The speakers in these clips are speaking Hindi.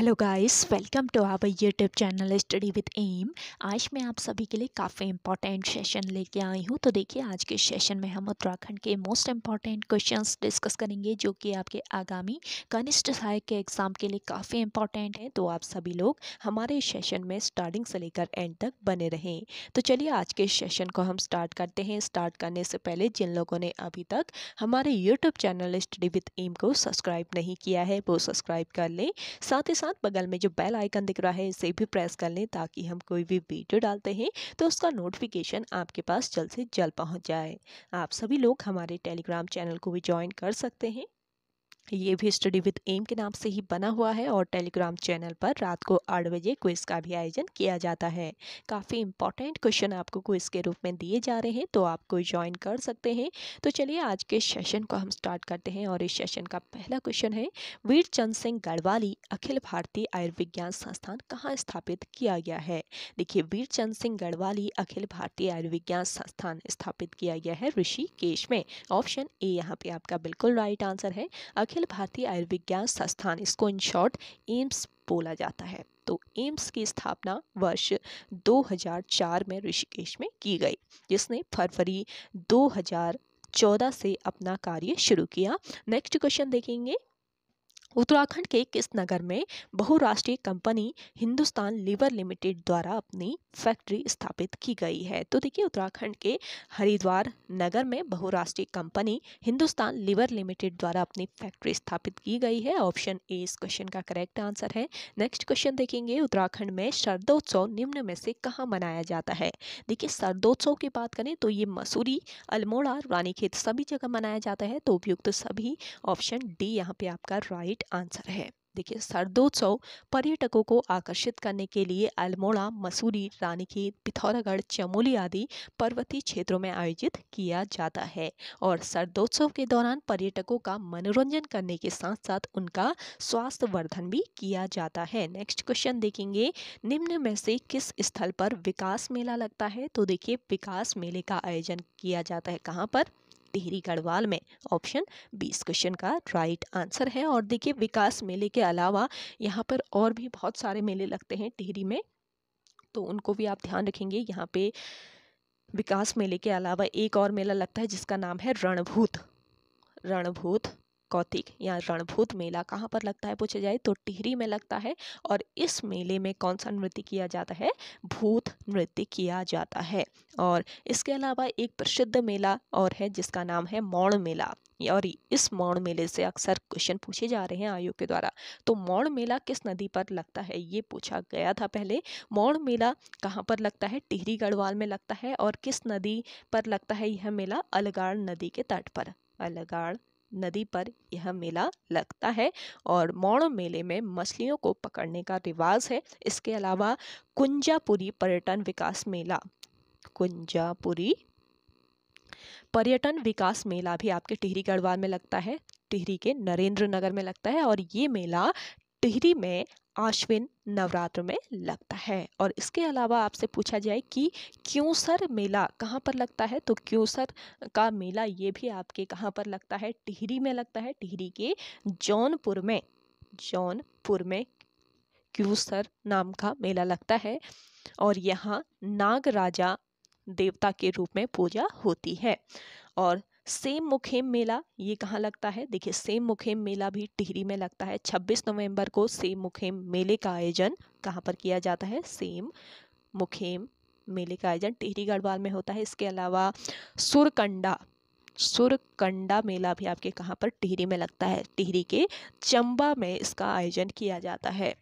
hello guys welcome to our YouTube channel study with M आज मैं आप सभी के लिए काफ़ी इंपॉर्टेंट सेशन लेके आई हूँ तो देखिए आज के सेशन में हम उत्तराखंड के मोस्ट इंपॉर्टेंट क्वेश्चंस डिस्कस करेंगे जो कि आपके आगामी कनिष्ठ सहायक के एग्ज़ाम के लिए काफ़ी इंपॉर्टेंट है तो आप सभी लोग हमारे सेशन में स्टार्टिंग से लेकर एंड तक बने रहें तो चलिए आज के सेशन को हम स्टार्ट करते हैं स्टार्ट करने से पहले जिन लोगों ने अभी तक हमारे YouTube channel study with M को सब्सक्राइब नहीं किया है वो सब्सक्राइब कर लें साथ ही साथ साथ बगल में जो बेल आइकन दिख रहा है इसे भी प्रेस कर लें ताकि हम कोई भी वीडियो डालते हैं तो उसका नोटिफिकेशन आपके पास जल्द से जल्द पहुँच जाए आप सभी लोग हमारे टेलीग्राम चैनल को भी ज्वाइन कर सकते हैं ये भी स्टडी विद एम के नाम से ही बना हुआ है और टेलीग्राम चैनल पर रात को आठ बजे क्विज का भी आयोजन किया जाता है काफ़ी इंपॉर्टेंट क्वेश्चन आपको क्विज के रूप में दिए जा रहे हैं तो आपको ज्वाइन कर सकते हैं तो चलिए आज के सेशन को हम स्टार्ट करते हैं और इस सेशन का पहला क्वेश्चन है वीर चंद सिंह गढ़वाली अखिल भारतीय आयुर्विज्ञान संस्थान कहाँ स्थापित किया गया है देखिए वीर चंद सिंह गढ़वाली अखिल भारतीय आयुर्विज्ञान संस्थान स्थापित किया गया है ऋषिकेश में ऑप्शन ए यहाँ पे आपका बिल्कुल राइट आंसर है अखिल भारतीय आयुर्विज्ञान संस्थान इसको इन शॉर्ट एम्स बोला जाता है तो एम्स की स्थापना वर्ष 2004 में ऋषिकेश में की गई जिसने फरवरी 2014 से अपना कार्य शुरू किया नेक्स्ट क्वेश्चन देखेंगे उत्तराखंड के किस नगर में बहुराष्ट्रीय कंपनी हिंदुस्तान लीवर लिमिटेड द्वारा अपनी फैक्ट्री स्थापित की गई है तो देखिए उत्तराखंड के हरिद्वार नगर में बहुराष्ट्रीय कंपनी हिंदुस्तान लीवर लिमिटेड द्वारा अपनी फैक्ट्री स्थापित की गई है ऑप्शन ए इस क्वेश्चन का करेक्ट आंसर है नेक्स्ट क्वेश्चन देखेंगे उत्तराखंड में शरदोत्सव निम्न में से कहाँ मनाया जाता है देखिए शरदोत्सव की बात करें तो ये मसूरी अल्मोड़ा रानीखेत सभी जगह मनाया जाता है तो उपयुक्त सभी ऑप्शन डी यहाँ पे आपका राइट राइट आंसर है देखिए शरदोत्सव पर्यटकों को आकर्षित करने के लिए अल्मोड़ा मसूरी रानीखेत पिथौरागढ़ चमोली आदि पर्वतीय क्षेत्रों में आयोजित किया जाता है और शरदोत्सव के दौरान पर्यटकों का मनोरंजन करने के साथ साथ उनका स्वास्थ्य वर्धन भी किया जाता है नेक्स्ट क्वेश्चन देखेंगे निम्न में से किस स्थल पर विकास मेला लगता है तो देखिए विकास मेले का आयोजन किया जाता है कहाँ पर टिहरी गढ़वाल में ऑप्शन बीस क्वेश्चन का राइट आंसर है और देखिए विकास मेले के अलावा यहाँ पर और भी बहुत सारे मेले लगते हैं टिहरी में तो उनको भी आप ध्यान रखेंगे यहाँ पे विकास मेले के अलावा एक और मेला लगता है जिसका नाम है रणभूत रणभूत कौतिक या रणभूत मेला कहाँ पर लगता है पूछे जाए तो टिहरी में लगता है और इस मेले में कौन सा नृत्य किया जाता है भूत नृत्य किया जाता है और इसके अलावा एक प्रसिद्ध मेला और है जिसका नाम है मौण मेला और इस मौण मेले से अक्सर क्वेश्चन पूछे जा रहे हैं आयोग के द्वारा तो मौण मेला किस नदी पर लगता है ये पूछा गया था पहले मौण मेला कहाँ पर लगता है टिहरी गढ़वाल में लगता है और किस नदी पर लगता है यह मेला अलगाड़ नदी के तट पर अलगाड़ नदी पर यह मेला लगता है और मौण मेले में मछलियों को पकड़ने का रिवाज है इसके अलावा कुंजापुरी पर्यटन विकास मेला कुंजापुरी पर्यटन विकास मेला भी आपके टिहरी गढ़वाल में लगता है टिहरी के नरेंद्र नगर में लगता है और ये मेला टिहरी में आश्विन नवरात्र में लगता है और इसके अलावा आपसे पूछा जाए कि क्योंसर मेला कहाँ पर लगता है तो क्योंसर का मेला ये भी आपके कहाँ पर लगता है टिहरी में लगता है टिहरी के जौनपुर में जौनपुर में क्यूसर नाम का मेला लगता है और यहाँ नाग राजा देवता के रूप में पूजा होती है और सेम मुखेम मेला ये कहाँ लगता है देखिए सेम मुखेम मेला भी टिहरी में लगता है 26 नवंबर को सेम मुखेम मेले का आयोजन कहाँ पर किया जाता है सेम मुखेम मेले का आयोजन टिहरी गढ़वाल में होता है इसके अलावा सुरकंडा सुरकंडा मेला भी आपके कहाँ पर टिहरी में लगता है टिहरी के चंबा में इसका आयोजन किया जाता है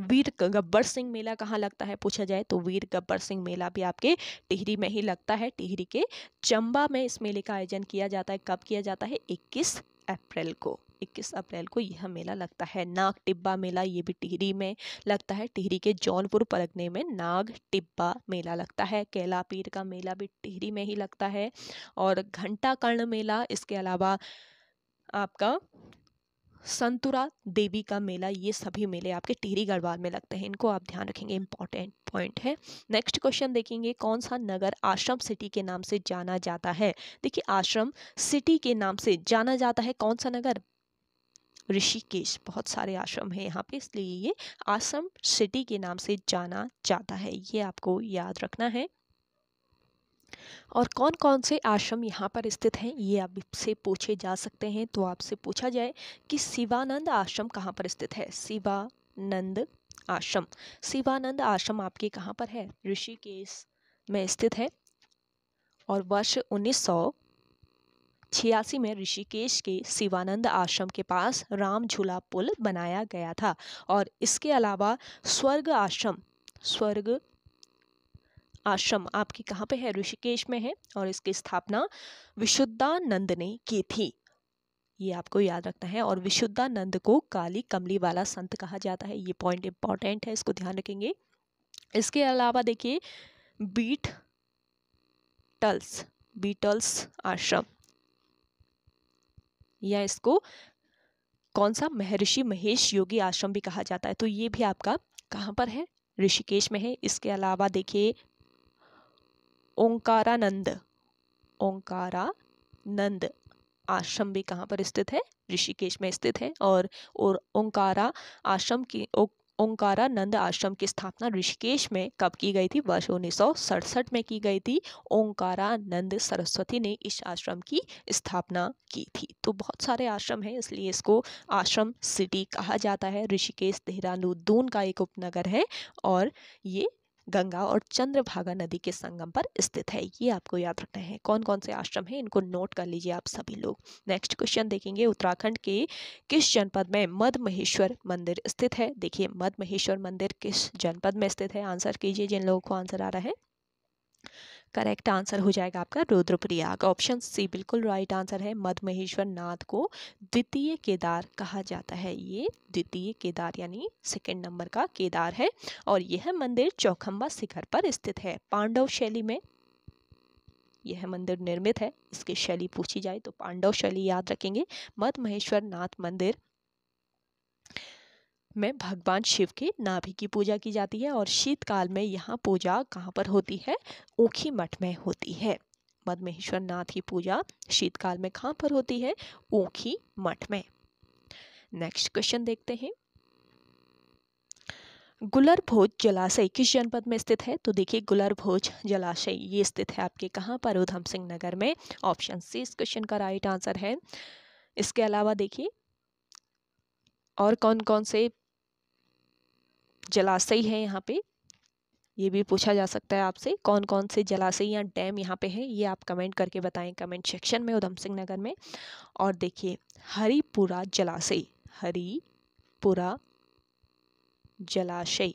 वीर गब्बर सिंह मेला कहाँ लगता है पूछा जाए तो वीर गब्बर सिंह मेला भी आपके टिहरी में ही लगता है टिहरी के चंबा में इस मेले का आयोजन किया जाता है कब किया जाता है 21 अप्रैल को 21 अप्रैल को यह मेला लगता है नाग टिब्बा मेला ये भी टिहरी में लगता है टिहरी के जौनपुर परगने में नाग टिब्बा मेला लगता है केला पीर का मेला भी टिहरी में ही लगता है और घंटा कर्ण मेला इसके अलावा आपका संतुरा देवी का मेला ये सभी मेले आपके टिहरी गढ़वाल में लगते हैं इनको आप ध्यान रखेंगे इंपॉर्टेंट पॉइंट है नेक्स्ट क्वेश्चन देखेंगे कौन सा नगर आश्रम सिटी के नाम से जाना जाता है देखिए आश्रम सिटी के नाम से जाना जाता है कौन सा नगर ऋषिकेश बहुत सारे आश्रम हैं यहाँ पे इसलिए ये आश्रम सिटी के नाम से जाना जाता है ये आपको याद रखना है और कौन कौन से आश्रम यहाँ पर स्थित हैं ये आपसे पूछे जा सकते हैं तो आपसे पूछा जाए कि शिवानंद आश्रम कहाँ पर स्थित है शिवानंद आश्रम शिवानंद आश्रम आपके कहाँ पर है ऋषिकेश में स्थित है और वर्ष उन्नीस सौ छियासी में ऋषिकेश के शिवानंद आश्रम के पास राम झूला पुल बनाया गया था और इसके अलावा स्वर्ग आश्रम स्वर्ग आश्रम आपकी कहाँ पे है ऋषिकेश में है और इसकी स्थापना विशुद्धानंद ने की थी ये आपको याद रखना है और विशुद्धानंद को काली कमली वाला संत कहा जाता है ये पॉइंट इंपॉर्टेंट है इसको ध्यान रखेंगे इसके अलावा देखिए बीट टल्स बीटल्स आश्रम या इसको कौन सा महर्षि महेश योगी आश्रम भी कहा जाता है तो ये भी आपका कहाँ पर है ऋषिकेश में है इसके अलावा देखिए ओंकारानंद ओंकारानंद आश्रम भी कहाँ पर स्थित है ऋषिकेश में स्थित है और ओंकारा आश्रम की ओंकारानंद आश्रम की स्थापना ऋषिकेश में कब की गई थी वर्ष उन्नीस में की गई थी ओंकारानंद सरस्वती ने इस आश्रम की स्थापना की थी तो बहुत सारे आश्रम हैं इसलिए इसको आश्रम सिटी कहा जाता है ऋषिकेश देहरादून का एक उपनगर है और ये गंगा और चंद्रभागा नदी के संगम पर स्थित है ये आपको याद रखना है कौन कौन से आश्रम हैं इनको नोट कर लीजिए आप सभी लोग नेक्स्ट क्वेश्चन देखेंगे उत्तराखंड के किस जनपद में मध महेश्वर मंदिर स्थित है देखिए मध महेश्वर मंदिर किस जनपद में स्थित है आंसर कीजिए जिन लोगों को आंसर आ रहा है करेक्ट आंसर हो जाएगा आपका रुद्रप्रयाग ऑप्शन सी बिल्कुल राइट आंसर है मधमहेश्वर नाथ को द्वितीय केदार कहा जाता है ये द्वितीय केदार यानी सेकेंड नंबर का केदार है और यह मंदिर चौखम्बा शिखर पर स्थित है पांडव शैली में यह मंदिर निर्मित है इसकी शैली पूछी जाए तो पांडव शैली याद रखेंगे मधमहेश्वर नाथ मंदिर में भगवान शिव के नाभि की पूजा की जाती है और शीतकाल में यहाँ पूजा कहाँ पर होती है ऊखी मठ में होती है मधमेश्वर नाथ की पूजा शीतकाल में कहाँ पर होती है ऊखी मठ में नेक्स्ट क्वेश्चन देखते हैं गुलर भोज जलाशय किस जनपद में स्थित है तो देखिए गुलर भोज जलाशय ये स्थित है आपके कहाँ पर उधम सिंह नगर में ऑप्शन सी इस क्वेश्चन का राइट आंसर है इसके अलावा देखिए और कौन कौन से जलाशय है यहाँ पे ये भी पूछा जा सकता है आपसे कौन कौन से जलाशय या डैम यहाँ पे है ये आप कमेंट करके बताएं कमेंट सेक्शन में उधम सिंह नगर में और देखिए हरिपुरा जलाशय हरिपुरा जलाशय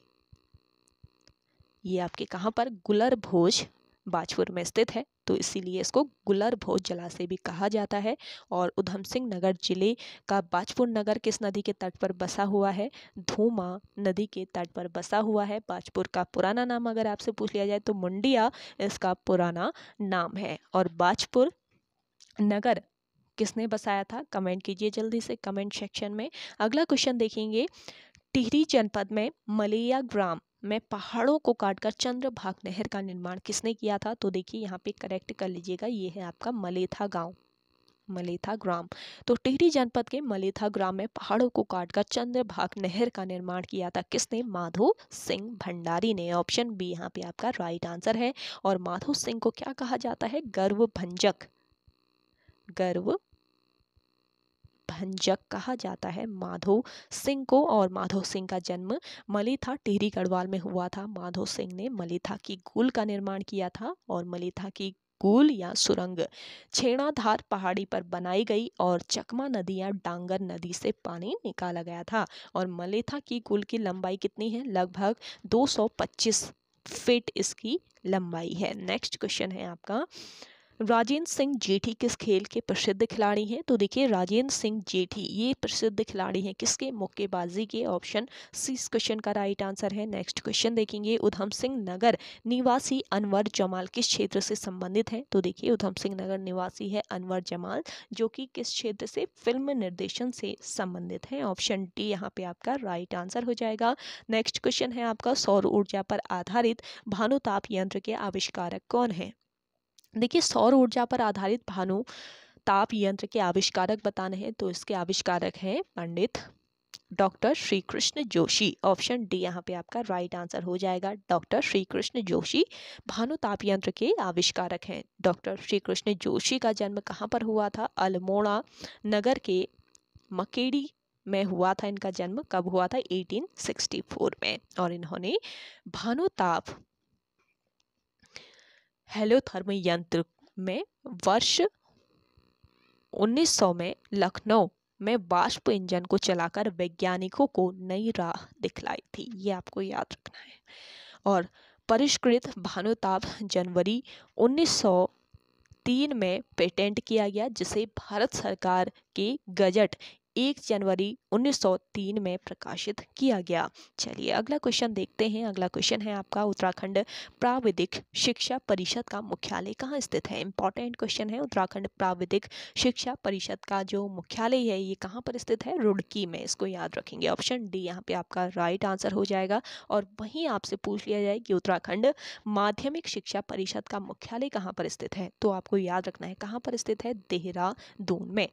ये आपके कहाँ पर गुलर भोज बाजपुर में स्थित है तो इसीलिए इसको गुलर भोज जलाशय भी कहा जाता है और उधम सिंह नगर जिले का बाजपुर नगर किस नदी के तट पर बसा हुआ है धूमा नदी के तट पर बसा हुआ है बाजपुर का पुराना नाम अगर आपसे पूछ लिया जाए तो मुंडिया इसका पुराना नाम है और बाजपुर नगर किसने बसाया था कमेंट कीजिए जल्दी से कमेंट सेक्शन में अगला क्वेश्चन देखेंगे टिहरी जनपद में मलैया ग्राम में पहाड़ों को काटकर चंद्रभाग नहर का निर्माण किसने किया था तो देखिए यहाँ पे करेक्ट कर लीजिएगा ये है आपका मलेथा गांव मलेथा ग्राम तो टिहरी जनपद के मलेथा ग्राम में पहाड़ों को काटकर चंद्रभाग नहर का निर्माण किया था किसने माधो सिंह भंडारी ने ऑप्शन बी यहाँ पे आपका राइट आंसर है और माधो सिंह को क्या कहा जाता है गर्व भंजक गर्व भंजक कहा जाता है माधो सिंह को और माधो सिंह का जन्म मलिथा टिहरी गढ़वाल में हुआ था माधो सिंह ने मलिथा की गुल का निर्माण किया था और मलिथा की गुल या सुरंग छेड़ाधार पहाड़ी पर बनाई गई और चकमा नदी या डांगर नदी से पानी निकाला गया था और मलेथा की गुल की लंबाई कितनी है लगभग 225 फीट इसकी लंबाई है नेक्स्ट क्वेश्चन है आपका राजेंद्र सिंह जेठी किस खेल के प्रसिद्ध खिलाड़ी हैं तो देखिए राजेंद्र सिंह जेठी ये प्रसिद्ध खिलाड़ी हैं किसके मुक्केबाजी के ऑप्शन सी इस क्वेश्चन का राइट आंसर है नेक्स्ट क्वेश्चन देखेंगे उधम सिंह नगर निवासी अनवर जमाल किस क्षेत्र से संबंधित हैं तो देखिए उधम सिंह नगर निवासी है अनवर जमाल जो कि किस क्षेत्र से फिल्म निर्देशन से संबंधित हैं ऑप्शन डी यहाँ पे आपका राइट आंसर हो जाएगा नेक्स्ट क्वेश्चन है आपका सौर ऊर्जा पर आधारित भानुताप यंत्र के आविष्कारक कौन है देखिए सौर ऊर्जा पर आधारित भानु ताप यंत्र के आविष्कारक बताने हैं तो इसके आविष्कारक हैं Pandit doctor Shri Krishna Joshi option D यहाँ पे आपका राइट आंसर हो जाएगा डॉक्टर श्री कृष्ण जोशी भानु ताप यंत्र के आविष्कारक हैं डॉक्टर श्री कृष्ण जोशी का जन्म कहाँ पर हुआ था अल्मोड़ा नगर के मकेड़ी में हुआ था इनका जन्म कब हुआ था 1864 में और इन्होंने भानुताप हेलोथर्म यंत्र में वर्ष 1900 में लखनऊ में बाष्प इंजन को चलाकर वैज्ञानिकों को नई राह दिखलाई थी ये आपको याद रखना है और परिष्कृत भानुताप जनवरी 1903 में पेटेंट किया गया जिसे भारत सरकार के गजट एक जनवरी 1903 में प्रकाशित किया गया चलिए अगला क्वेश्चन देखते हैं अगला क्वेश्चन है आपका उत्तराखंड प्राविधिक शिक्षा परिषद का मुख्यालय कहाँ स्थित है इंपॉर्टेंट क्वेश्चन है उत्तराखंड प्राविधिक शिक्षा परिषद का जो मुख्यालय है ये कहाँ पर स्थित है रुड़की में इसको याद रखेंगे ऑप्शन डी यहाँ पे आपका राइट आंसर हो जाएगा और वहीं आपसे पूछ लिया जाए कि उत्तराखंड माध्यमिक शिक्षा परिषद का मुख्यालय कहाँ पर स्थित है तो आपको याद रखना है कहाँ पर स्थित है देहरादून में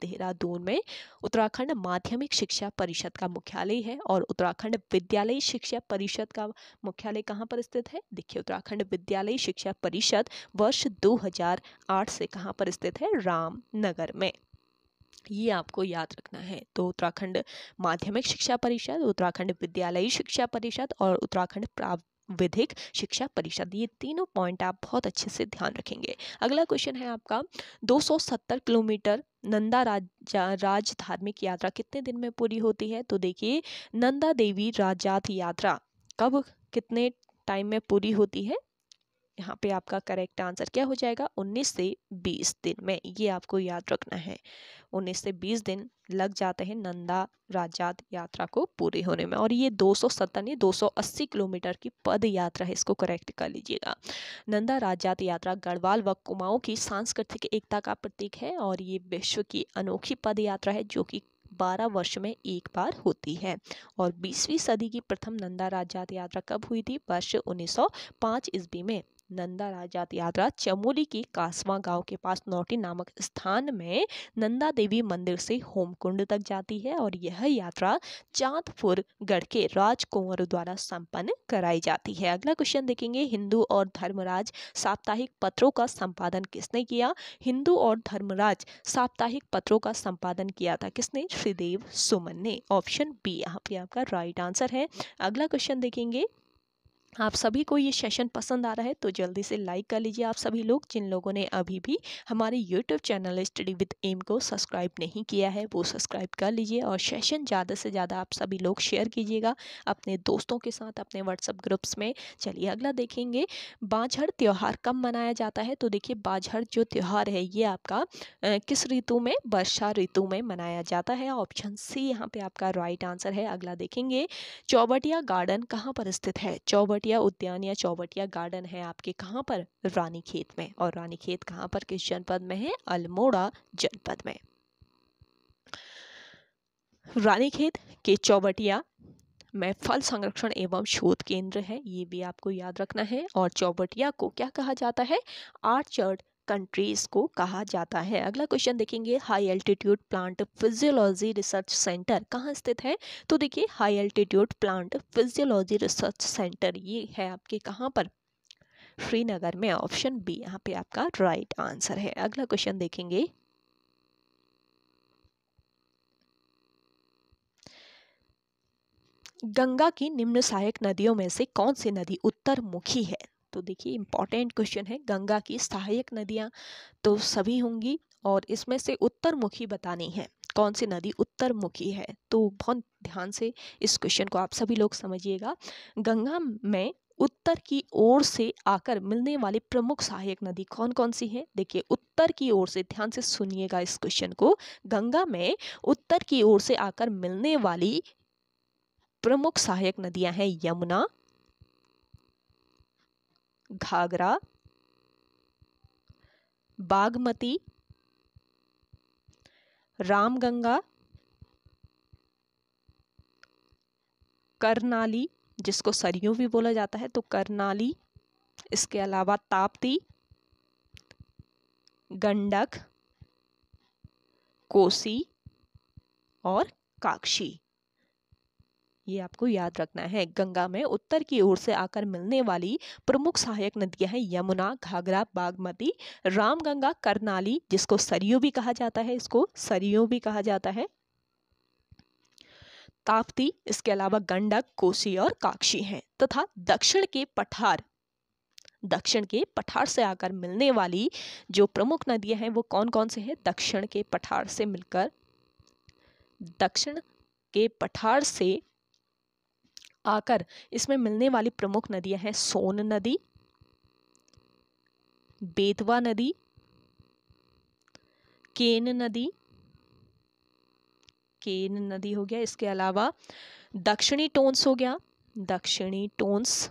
देहरादून में उत्तराखंड माध्यमिक शिक्षा परिषद का मुख्यालय है और उत्तराखंड विद्यालय शिक्षा परिषद का मुख्यालय कहाँ पर स्थित है देखिए उत्तराखंड विद्यालय शिक्षा परिषद वर्ष 2008 से कहाँ पर स्थित है रामनगर में ये आपको याद रखना है तो उत्तराखंड माध्यमिक शिक्षा परिषद उत्तराखंड विद्यालयी शिक्षा परिषद और उत्तराखंड विधिक शिक्षा परिषद ये तीनों पॉइंट आप बहुत अच्छे से ध्यान रखेंगे अगला क्वेश्चन है आपका 270 किलोमीटर नंदा राज राज धार्मिक यात्रा कितने दिन में पूरी होती है तो देखिए नंदा देवी राजात यात्रा कब कितने टाइम में पूरी होती है यहाँ पे आपका करेक्ट आंसर क्या हो जाएगा 19 से 20 दिन में ये आपको याद रखना है 19 से 20 दिन लग जाते हैं नंदा राजात यात्रा को पूरे होने में और ये दो सौ सत्तानवे दो सौ अस्सी किलोमीटर की पद यात्रा है इसको करेक्ट कर लीजिएगा नंदा राजात यात्रा गढ़वाल व कुमाऊँ की सांस्कृतिक एकता का प्रतीक है और ये विश्व की अनोखी पद यात्रा है जो कि बारह वर्ष में एक बार होती है और बीसवीं सदी की प्रथम नंदा राजात यात्रा कब हुई थी वर्ष 1905 ईस्वी में नंदा राज यात्रा चमोली के कासवा गांव के पास नौटी नामक स्थान में नंदा देवी मंदिर से होमकुंड तक जाती है और यह यात्रा चांदपुर गढ़ के राजकुंवर द्वारा संपन्न कराई जाती है अगला क्वेश्चन देखेंगे हिंदू और धर्मराज साप्ताहिक पत्रों का संपादन किसने किया हिंदू और धर्मराज साप्ताहिक पत्रों का संपादन किया था किसने श्रीदेव सुमन ने ऑप्शन बी यहाँ पे आपका राइट आंसर है अगला क्वेश्चन देखेंगे आप सभी को ये सेशन पसंद आ रहा है तो जल्दी से लाइक कर लीजिए आप सभी लोग जिन लोगों ने अभी भी हमारे YouTube channel study with M को सब्सक्राइब नहीं किया है वो सब्सक्राइब कर लीजिए और सेशन ज़्यादा से ज़्यादा आप सभी लोग शेयर कीजिएगा अपने दोस्तों के साथ अपने व्हाट्सअप ग्रुप्स में चलिए अगला देखेंगे बाझड़ त्यौहार कब मनाया जाता है तो देखिए बाझड़ जो त्यौहार है ये आपका किस ऋतु में वर्षा ऋतु में मनाया जाता है ऑप्शन सी यहाँ पर आपका राइट आंसर है अगला देखेंगे चौबटिया गार्डन कहाँ पर स्थित है चौबट चौबट या उद्यान या चौबट या गार्डन है आपके कहाँ पर रानी खेत में और रानी खेत कहाँ पर किस जनपद में है अल्मोड़ा जनपद में रानी खेत के चौबटिया में फल संरक्षण एवं शोध केंद्र है ये भी आपको याद रखना है और चौबटिया को क्या कहा जाता है आर्चर्ड कंट्रीज़ को कहा जाता है अगला क्वेश्चन देखेंगे high altitude plant physiology research centre कहाँ स्थित है तो देखिए high altitude plant physiology research centre ये है आपके कहाँ पर श्रीनगर में ऑप्शन बी यहाँ पे आपका राइट आंसर है अगला क्वेश्चन देखेंगे गंगा की निम्न सहायक नदियों में से कौन सी नदी उत्तर मुखी है तो देखिए इम्पॉर्टेंट क्वेश्चन है गंगा की सहायक नदियाँ तो सभी होंगी और इसमें से उत्तरमुखी बतानी है कौन सी नदी उत्तरमुखी है तो बहुत ध्यान से इस क्वेश्चन को आप सभी लोग समझिएगा गंगा में उत्तर की ओर से आकर मिलने वाली प्रमुख सहायक नदी कौन कौन सी है देखिए उत्तर की ओर से ध्यान से सुनिएगा इस क्वेश्चन को गंगा में उत्तर की ओर से आकर मिलने वाली प्रमुख सहायक नदियां हैं यमुना घाघरा बागमती रामगंगा करनाली जिसको सरयू भी बोला जाता है तो करनाली इसके अलावा ताप्ती गंडक कोसी और काक्षी ये आपको याद रखना है गंगा में उत्तर की ओर से आकर मिलने वाली प्रमुख सहायक नदियां हैं यमुना घाघरा बागमती रामगंगा करनाली जिसको सरयू भी कहा जाता है इसको सरयू भी कहा जाता है ताप्ती इसके अलावा गंडक कोसी और काक्षी हैं तथा दक्षिण के पठार दक्षिण के पठार से आकर मिलने वाली जो प्रमुख नदियां हैं वो कौन कौन से हैं दक्षिण के पठार से मिलकर दक्षिण के पठार से आकर इसमें मिलने वाली प्रमुख नदियां हैं सोन नदी बेतवा नदी केन नदी केन नदी हो गया इसके अलावा दक्षिणी टोन्स हो गया दक्षिणी टोन्स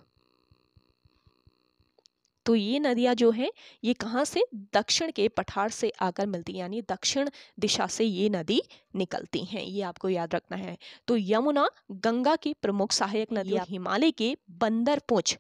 तो ये नदियाँ जो हैं ये कहाँ से दक्षिण के पठार से आकर मिलती हैं यानी दक्षिण दिशा से ये नदी निकलती हैं ये आपको याद रखना है तो यमुना गंगा की प्रमुख सहायक नदियाँ हिमालय के बंदरपुंछ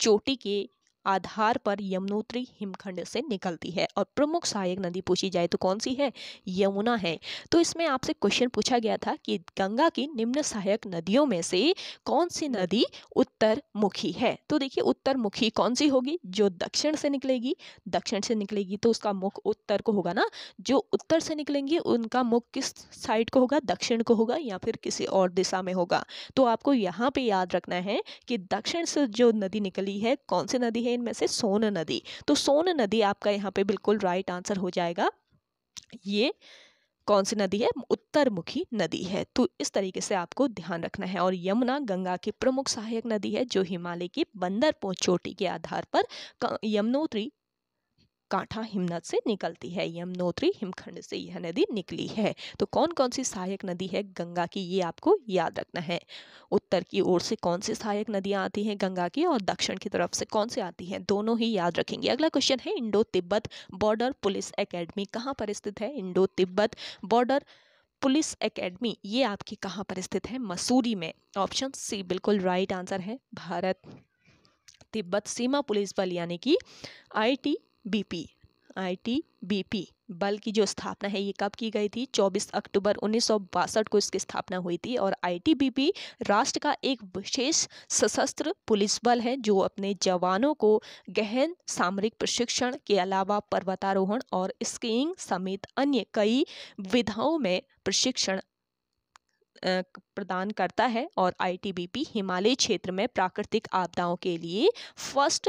चोटी के आधार पर यमुनोत्री हिमखंड से निकलती है और प्रमुख सहायक नदी पूछी जाए तो कौन सी है यमुना है तो इसमें आपसे क्वेश्चन पूछा गया था कि गंगा की निम्न सहायक नदियों में से कौन सी नदी उत्तर मुखी है तो देखिए उत्तर मुखी कौन सी होगी जो दक्षिण से निकलेगी दक्षिण से निकलेगी तो उसका मुख उत्तर को होगा ना जो उत्तर से निकलेंगी उनका मुख किस साइड को होगा दक्षिण को होगा या फिर किसी और दिशा में होगा तो आपको यहाँ पे याद रखना है कि दक्षिण से जो नदी निकली है कौन सी नदी है है इनमें से सोन नदी तो सोन नदी आपका यहाँ पे बिल्कुल राइट आंसर हो जाएगा ये कौन सी नदी है उत्तरमुखी नदी है तो इस तरीके से आपको ध्यान रखना है और यमुना गंगा की प्रमुख सहायक नदी है जो हिमालय की बंदर चोटी के आधार पर यमुनोत्री कांठा हिमनद से निकलती है यमुनोत्री हिमखंड से यह नदी निकली है तो कौन कौन सी सहायक नदी है गंगा की ये आपको याद रखना है उत्तर की ओर से कौन सी सहायक नदियाँ आती हैं गंगा की और दक्षिण की तरफ से कौन सी आती हैं दोनों ही याद रखेंगे अगला क्वेश्चन है Indo Tibet border police academy कहाँ पर स्थित है Indo Tibet border police academy ये आपकी कहाँ पर स्थित है मसूरी में ऑप्शन सी बिल्कुल राइट आंसर है भारत तिब्बत सीमा पुलिस बल यानी कि आई बीपी पी बल की जो स्थापना है ये कब की गई थी 24 अक्टूबर उन्नीस को इसकी स्थापना हुई थी और आईटीबीपी राष्ट्र का एक विशेष सशस्त्र पुलिस बल है जो अपने जवानों को गहन सामरिक प्रशिक्षण के अलावा पर्वतारोहण और स्कीइंग समेत अन्य कई विधाओं में प्रशिक्षण प्रदान करता है और आईटीबीपी हिमालय क्षेत्र में प्राकृतिक आपदाओं के लिए फर्स्ट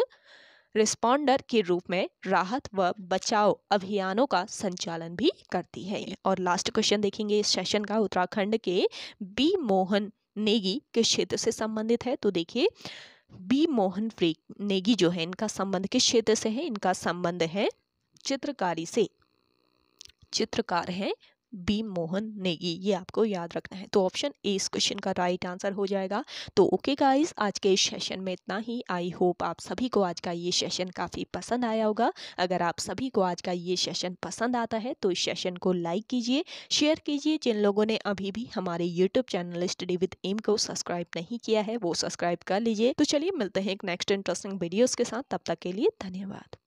रिस्पॉन्डर के रूप में राहत व बचाव अभियानों का संचालन भी करती है और लास्ट क्वेश्चन देखेंगे इस सेशन का उत्तराखंड के बी मोहन नेगी के क्षेत्र से संबंधित है तो देखिए बी मोहन नेगी जो है इनका संबंध किस क्षेत्र से है इनका संबंध है चित्रकारी से चित्रकार हैं बी मोहन नेगी ये आपको याद रखना है तो ऑप्शन ए इस क्वेश्चन का राइट आंसर हो जाएगा तो ओके गाइस आज के इस सेशन में इतना ही आई होप आप सभी को आज का ये सेशन काफ़ी पसंद आया होगा अगर आप सभी को आज का ये सेशन पसंद आता है तो इस सेशन को लाइक कीजिए शेयर कीजिए जिन लोगों ने अभी भी हमारे YouTube channel study with M को सब्सक्राइब नहीं किया है वो सब्सक्राइब कर लीजिए तो चलिए मिलते हैं एक नेक्स्ट इंटरेस्टिंग वीडियोज़ के साथ तब तक के लिए धन्यवाद